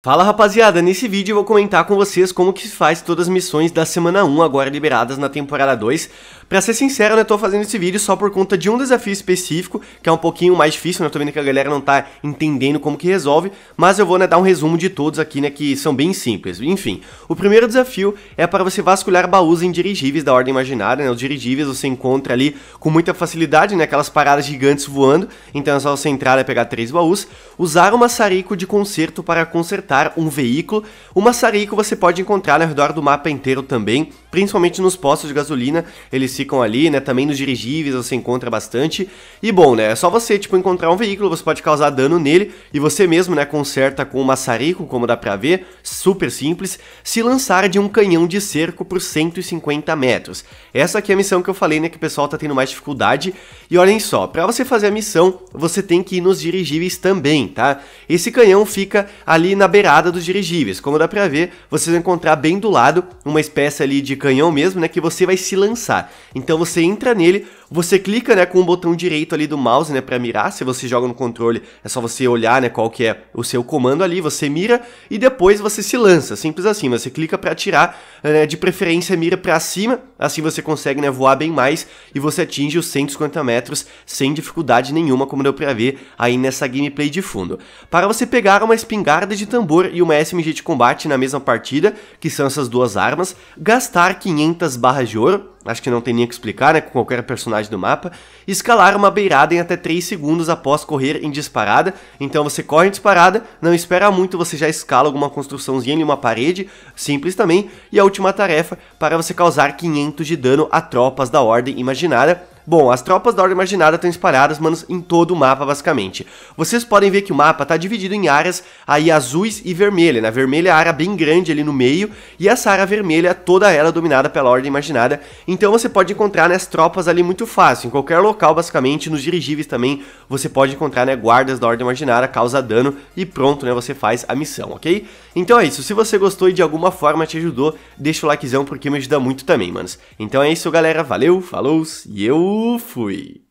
Fala rapaziada, nesse vídeo eu vou comentar com vocês como que se faz todas as missões da semana 1 agora liberadas na temporada 2. Pra ser sincero, né, eu tô fazendo esse vídeo só por conta de um desafio específico, que é um pouquinho mais difícil, né, eu tô vendo que a galera não tá entendendo como que resolve, mas eu vou, né, dar um resumo de todos aqui, né, que são bem simples. Enfim, o primeiro desafio é para você vasculhar baús em dirigíveis da Ordem Imaginária, né, os dirigíveis você encontra ali com muita facilidade, né, aquelas paradas gigantes voando, então é só você entrar e né, pegar três baús, usar o maçarico de conserto para consertar um veículo. O maçarico você pode encontrar ao redor do mapa inteiro também, principalmente nos postos de gasolina, eles ficam ali, né? Também nos dirigíveis você encontra bastante. E bom, né? É só você, tipo, encontrar um veículo, você pode causar dano nele e você mesmo, né, conserta com o um maçarico, como dá pra ver, super simples, se lançar de um canhão de cerco por 150 metros. Essa aqui é a missão que eu falei, né, que o pessoal tá tendo mais dificuldade. E olhem só, pra você fazer a missão, você tem que ir nos dirigíveis também, tá? Esse canhão fica ali na beirada dos dirigíveis, como dá pra ver, vocês vão encontrar bem do lado uma espécie ali de canhão mesmo, né? Que você vai se lançar. Então você entra nele você clica, né, com o botão direito ali do mouse, né, para mirar. Se você joga no controle, é só você olhar, né, qual que é o seu comando ali, você mira e depois você se lança. Simples assim, você clica para atirar, né, de preferência mira para cima, assim você consegue, né, voar bem mais e você atinge os 150 metros sem dificuldade nenhuma, como deu para ver aí nessa gameplay de fundo. Para você pegar uma espingarda de tambor e uma SMG de combate na mesma partida, que são essas duas armas, gastar 500 barras de ouro acho que não tem nem que explicar, né, com qualquer personagem do mapa, escalar uma beirada em até 3 segundos após correr em disparada. Então você corre em disparada, não espera muito, você já escala alguma construçãozinha em uma parede, simples também. E a última tarefa, para você causar 500 de dano a tropas da Ordem Imaginada. Bom, as tropas da Ordem Marginada estão espalhadas, manos, em todo o mapa, basicamente. Vocês podem ver que o mapa tá dividido em áreas aí azuis e vermelha, né? Vermelha é a área bem grande ali no meio, e essa área vermelha, toda ela é dominada pela Ordem Marginada. Então você pode encontrar, né, as tropas ali muito fácil, em qualquer local, basicamente, nos dirigíveis também, você pode encontrar, né, guardas da Ordem Marginada, causa dano, e pronto, né, você faz a missão, ok? Então é isso, se você gostou e de alguma forma te ajudou, deixa o likezão porque me ajuda muito também, manos. Então é isso, galera, valeu, falou, e eu fui.